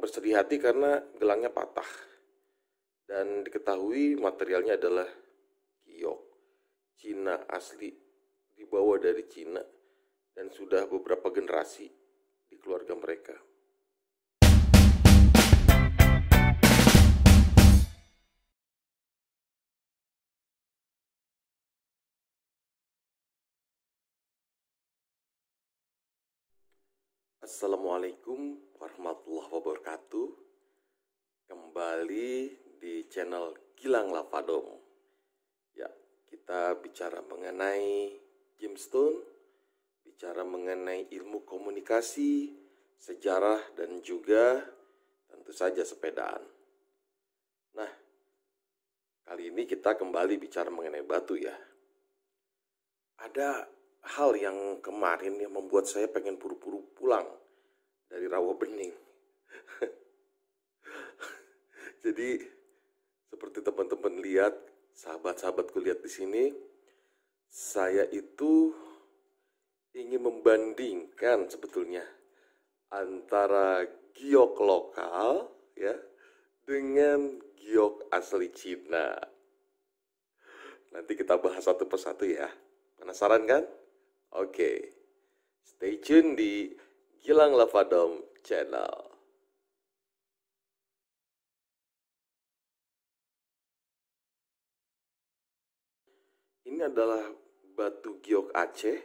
bersedih hati karena gelangnya patah dan diketahui materialnya adalah giok Cina asli dibawa dari Cina dan sudah beberapa generasi di keluarga mereka. Assalamualaikum warahmatullahi wabarakatuh Kembali di channel Gilang Lavadom Ya, kita bicara mengenai gemstone Bicara mengenai ilmu komunikasi, sejarah dan juga tentu saja sepedaan Nah, kali ini kita kembali bicara mengenai batu ya Ada hal yang kemarin yang membuat saya pengen buru-buru pulang dari rawa bening. Jadi seperti teman-teman lihat, sahabat-sahabatku lihat di sini, saya itu ingin membandingkan sebetulnya antara giok lokal ya dengan giok asli Cina. Nanti kita bahas satu persatu ya. Penasaran kan? Oke, stay tune di Gilang Lavadom Channel. Ini adalah batu giok Aceh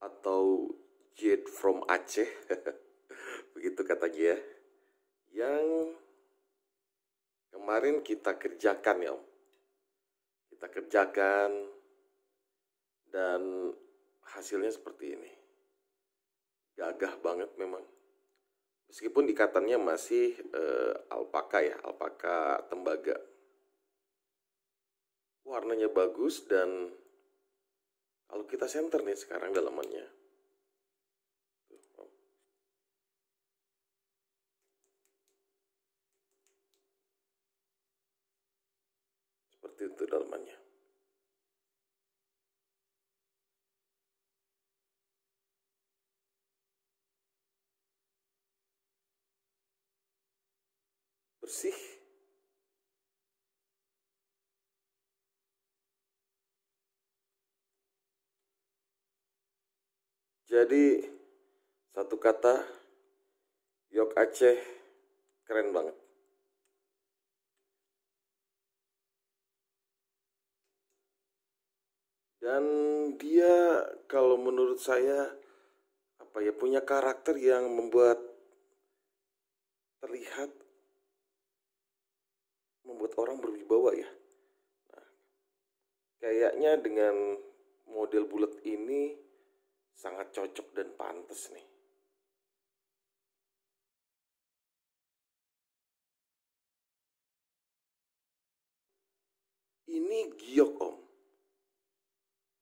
atau jade from Aceh, begitu kata dia, ya. Yang kemarin kita kerjakan ya, kita kerjakan dan hasilnya seperti ini. Gagah banget memang. Meskipun ikatannya masih eh, alpaka ya, alpaka tembaga. Warnanya bagus dan kalau kita senter nih sekarang dalamannya. bersih. Jadi satu kata Yok Aceh keren banget. Dan dia kalau menurut saya apa ya punya karakter yang membuat terlihat membuat orang berwibawa ya nah, kayaknya dengan model bulat ini sangat cocok dan pantas nih Ini giok om.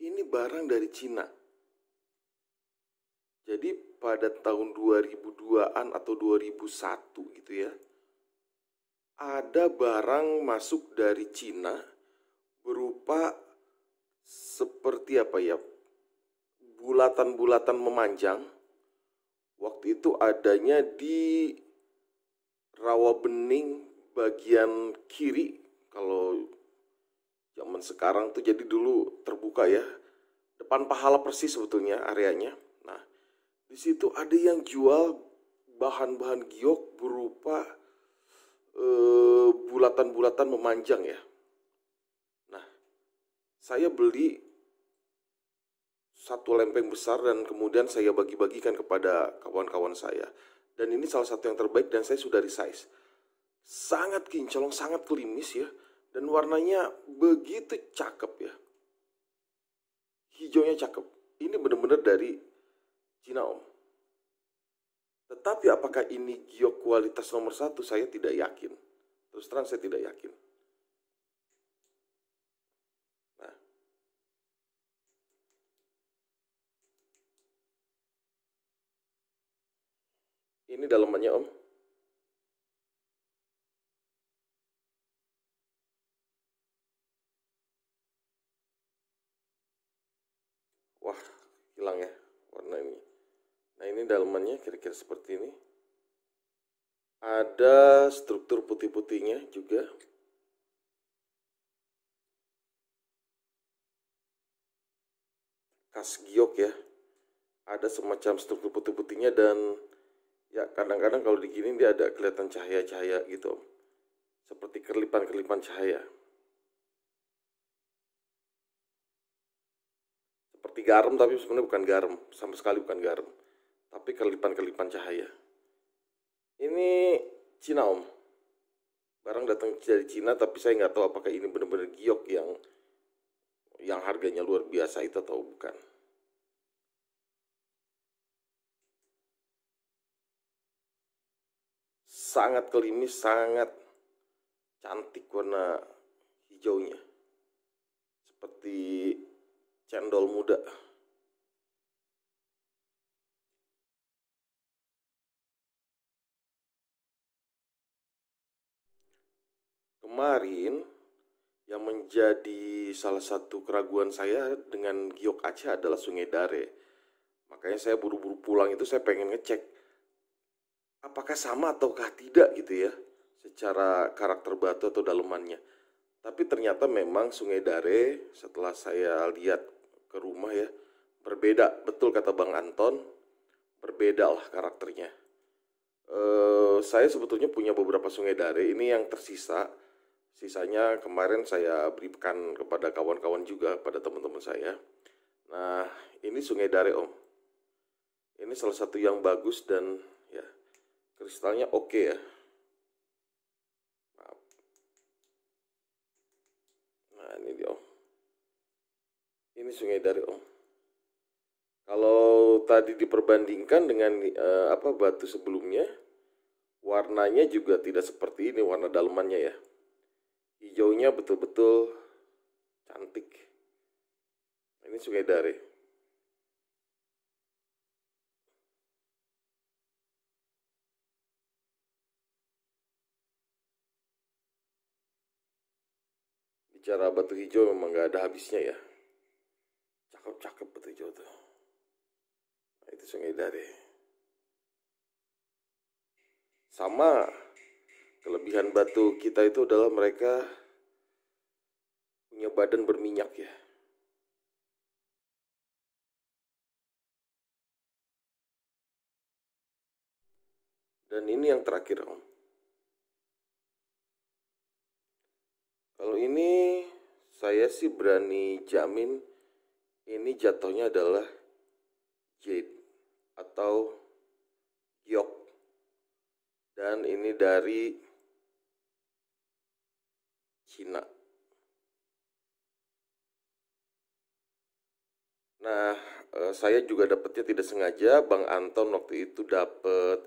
Ini barang dari Cina. Jadi pada tahun 2002-an atau 2001 gitu ya ada barang masuk dari Cina berupa seperti apa ya bulatan-bulatan memanjang waktu itu adanya di rawa bening bagian kiri kalau zaman sekarang tuh jadi dulu terbuka ya depan pahala persis sebetulnya areanya nah di situ ada yang jual bahan-bahan giok berupa Eh, bulatan-bulatan memanjang ya. Nah, saya beli satu lempeng besar dan kemudian saya bagi-bagikan kepada kawan-kawan saya. Dan ini salah satu yang terbaik dan saya sudah resize. Sangat kinclong, sangat klimis ya. Dan warnanya begitu cakep ya. Hijaunya cakep. Ini benar-benar dari Cina Om. Tetapi apakah ini geo kualitas nomor satu? Saya tidak yakin. Terus terang saya tidak yakin. Nah. Ini dalamannya om. Wah, hilang ya warna ini. Nah ini dalemannya kira-kira seperti ini. Ada struktur putih-putihnya juga. Kas giok ya. Ada semacam struktur putih-putihnya dan ya kadang-kadang kalau di gini dia ada kelihatan cahaya-cahaya gitu Seperti kelipan-kelipan cahaya. Seperti garam tapi sebenarnya bukan garam. Sama sekali bukan garam tapi kelipan-kelipan cahaya. Ini Cina om. Barang datang dari Cina tapi saya nggak tahu apakah ini benar-benar giok yang yang harganya luar biasa itu atau bukan. Sangat kelimis, sangat cantik warna hijaunya. Seperti cendol muda. Kemarin yang menjadi salah satu keraguan saya dengan Giok Aceh adalah Sungai Dare. Makanya saya buru-buru pulang itu saya pengen ngecek apakah sama ataukah tidak gitu ya secara karakter batu atau dalemannya. Tapi ternyata memang Sungai Dare setelah saya lihat ke rumah ya berbeda betul kata Bang Anton berbeda lah karakternya. uh, saya sebetulnya punya beberapa Sungai Dare ini yang tersisa Sisanya kemarin saya berikan kepada kawan-kawan juga, pada teman-teman saya. Nah, ini Sungai Dare Om. Ini salah satu yang bagus dan ya kristalnya oke ya. Nah, ini dia Om. Ini Sungai Dare Om. Kalau tadi diperbandingkan dengan eh, apa batu sebelumnya, warnanya juga tidak seperti ini warna dalemannya ya hijaunya betul-betul cantik. Ini Sungai Dare. Ya? Bicara batu hijau memang gak ada habisnya ya. Cakep-cakep batu hijau tuh. Nah, itu Sungai Dare. Ya. Sama kelebihan batu kita itu adalah mereka badan berminyak ya. Dan ini yang terakhir, Om. Kalau ini saya sih berani jamin ini jatuhnya adalah jade atau giok. Dan ini dari Cina. Nah, eh, saya juga dapatnya tidak sengaja. Bang Anton waktu itu dapat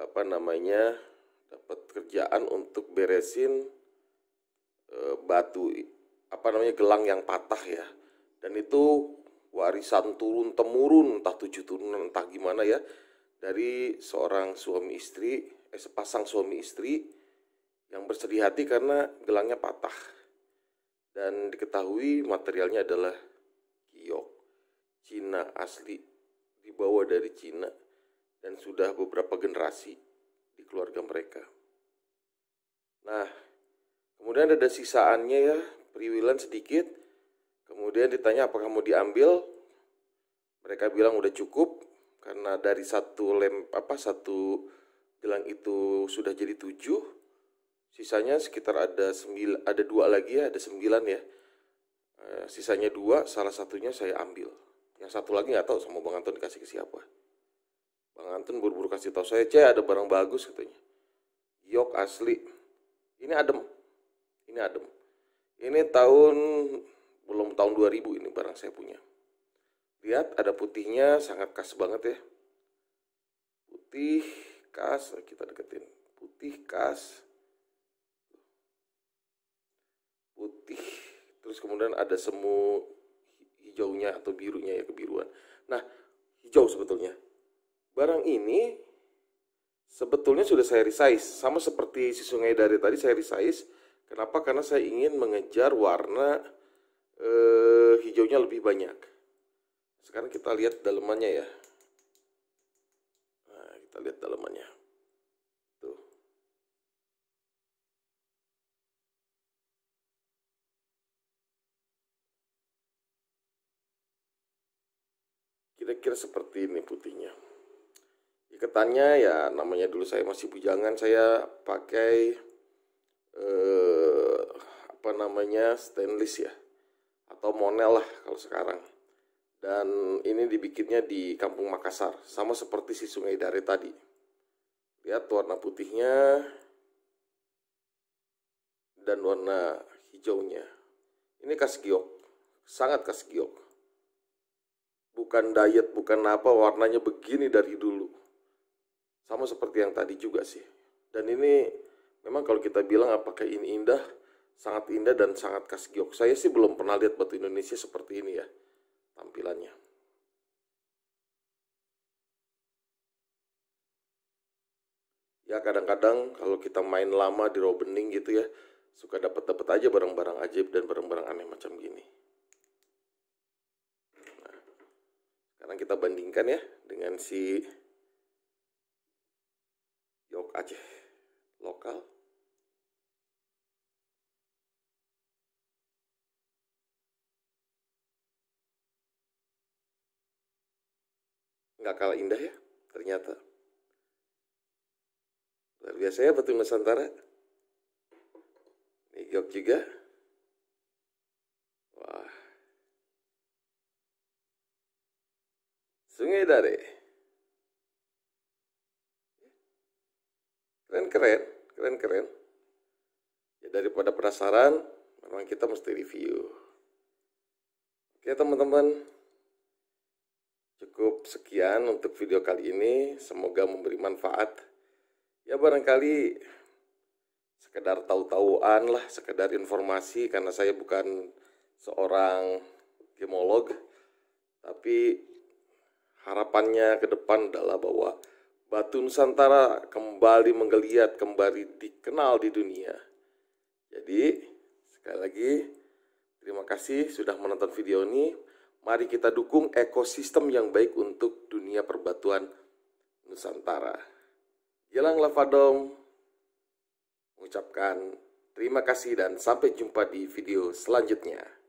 apa namanya? dapat kerjaan untuk beresin eh, batu apa namanya gelang yang patah ya. Dan itu warisan turun temurun entah tujuh turun entah gimana ya dari seorang suami istri eh sepasang suami istri yang bersedih hati karena gelangnya patah dan diketahui materialnya adalah Cina asli dibawa dari Cina dan sudah beberapa generasi di keluarga mereka. Nah, kemudian ada sisaannya ya, periwilan sedikit. Kemudian ditanya apakah mau diambil. Mereka bilang udah cukup karena dari satu lem apa satu gelang itu sudah jadi tujuh. Sisanya sekitar ada sembil, ada dua lagi ya, ada sembilan ya. Eh, sisanya dua, salah satunya saya ambil. Yang satu lagi nggak tahu sama Bang Anton dikasih ke siapa. Bang Anton buru-buru kasih tahu saya, "Cek, ada barang bagus," katanya. Yok asli. Ini adem. Ini adem. Ini tahun belum tahun 2000 ini barang saya punya. Lihat ada putihnya sangat khas banget ya. Putih khas kita deketin. Putih khas. Putih. Terus kemudian ada semu hijaunya atau birunya ya kebiruan. Nah, hijau sebetulnya. Barang ini sebetulnya sudah saya resize sama seperti si sungai dari tadi saya resize. Kenapa? Karena saya ingin mengejar warna eh, hijaunya lebih banyak. Sekarang kita lihat dalemannya ya. Nah, kita lihat dalemannya. kira seperti ini putihnya iketannya ya namanya dulu saya masih bujangan saya pakai eh, apa namanya stainless ya atau monel lah kalau sekarang dan ini dibikinnya di kampung Makassar sama seperti si sungai Dari tadi lihat warna putihnya dan warna hijaunya ini kasgiok sangat kasgiok bukan diet, bukan apa, warnanya begini dari dulu. Sama seperti yang tadi juga sih. Dan ini memang kalau kita bilang apakah ini indah, sangat indah dan sangat khas giok. Saya sih belum pernah lihat batu Indonesia seperti ini ya tampilannya. Ya kadang-kadang kalau kita main lama di Robening bening gitu ya, suka dapat-dapat aja barang-barang ajaib dan barang-barang aneh macam gini. kita bandingkan ya dengan si Yok Aceh lokal. Nggak kalah indah ya, ternyata. Luar biasa ya Batu Nusantara. Ini Yok juga. ujung dari keren-keren keren-keren ya daripada penasaran memang kita mesti review oke teman-teman cukup sekian untuk video kali ini semoga memberi manfaat ya barangkali sekedar tahu-tahuan lah sekedar informasi karena saya bukan seorang gemolog tapi harapannya ke depan adalah bahwa batu Nusantara kembali menggeliat, kembali dikenal di dunia. Jadi, sekali lagi, terima kasih sudah menonton video ini. Mari kita dukung ekosistem yang baik untuk dunia perbatuan Nusantara. Jelang Lavadom mengucapkan terima kasih dan sampai jumpa di video selanjutnya.